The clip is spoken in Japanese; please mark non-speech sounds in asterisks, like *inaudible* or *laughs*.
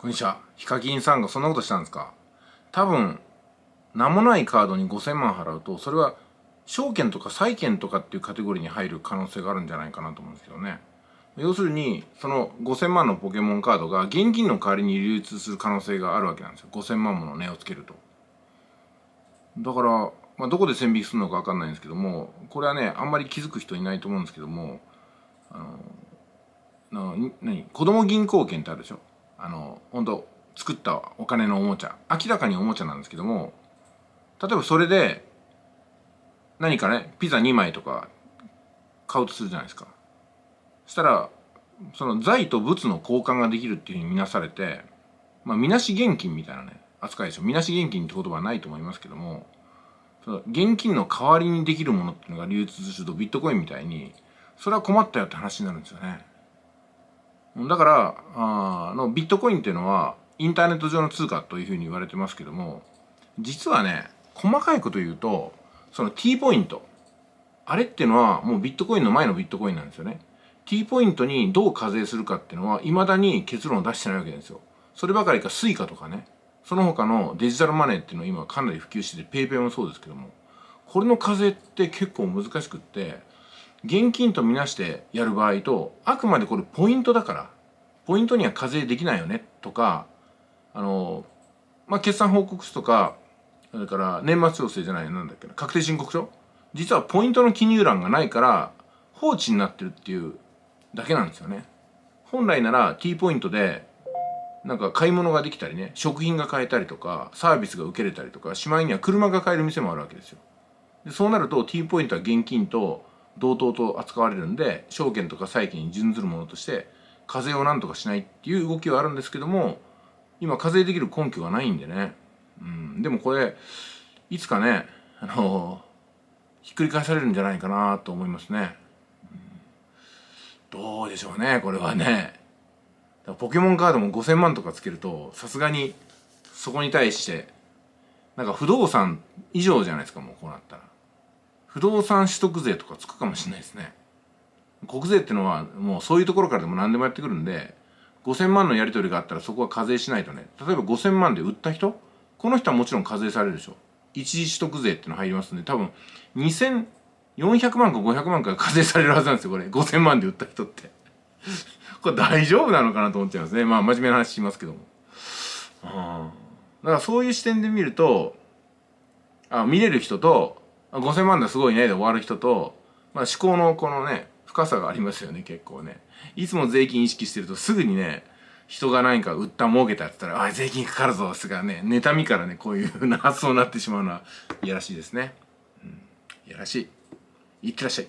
こんにちは。ヒカキンさんがそんなことしたんですか多分、名もないカードに5000万払うと、それは証券とか債券とかっていうカテゴリーに入る可能性があるんじゃないかなと思うんですけどね。要するに、その5000万のポケモンカードが現金の代わりに流通する可能性があるわけなんですよ。5000万もの値をつけると。だから、まあ、どこで線引きするのかわかんないんですけども、これはね、あんまり気づく人いないと思うんですけども、あの、なに、子供銀行券ってあるでしょあの本当作ったお金のおもちゃ明らかにおもちゃなんですけども例えばそれで何かねピザ2枚とか買うとするじゃないですかそしたらその財と物の交換ができるっていうふうに見なされてまあみなし現金みたいなね扱いでしょみなし現金って言葉はないと思いますけどもその現金の代わりにできるものっていうのが流通するとビットコインみたいにそれは困ったよって話になるんですよね。だからあのビットコインっていうのはインターネット上の通貨というふうに言われてますけども実はね細かいこと言うとその T ポイントあれっていうのはもうビットコインの前のビットコインなんですよね T ポイントにどう課税するかっていうのはいまだに結論を出してないわけですよそればかりか Suica とかねその他のデジタルマネーっていうのは今かなり普及してて PayPay もそうですけどもこれの課税って結構難しくって現金とみなしてやる場合とあくまでこれポイントだからポイントには課税できないよねとかあの、まあ、決算報告書とかそれから年末調整じゃないなんだっけな確定申告書実はポイントの記入欄がないから放置になってるっていうだけなんですよね。本来なら T ポイントでなんか買い物ができたりね食品が買えたりとかサービスが受けれたりとかしまいには車が買える店もあるわけですよ。でそうなると T ポイントは現金と同等と扱われるんで証券とか債券に準ずるものとして課税をなんとかしないっていう動きはあるんですけども今課税できる根拠がないんでね、うん、でもこれいつかねあのひっくり返されるんじゃないかなと思いますね、うん、どうでしょうねこれはねポケモンカードも5000万とかつけるとさすがにそこに対してなんか不動産以上じゃないですかもうこうなったら不動産取得税とかつくかもしれないですね国税ってのはもうそういうところからでも何でもやってくるんで5000万のやり取りがあったらそこは課税しないとね例えば5000万で売った人この人はもちろん課税されるでしょ一時取得税っての入りますんで多分2400万か500万か課税されるはずなんですよこれ5000万で売った人って *laughs* これ大丈夫なのかなと思っちゃいますねまあ真面目な話しますけどもだからそういう視点で見るとあ見れる人と5,000万だすごいねで終わる人と、まあ、思考のこのね深さがありますよね結構ねいつも税金意識してるとすぐにね人が何か売った儲けたって言ったら「あ税金かかるぞ」すがね妬みからねこういうふうな発想になってしまうのはいやらしいですね、うん、いやらしいいってらっしゃい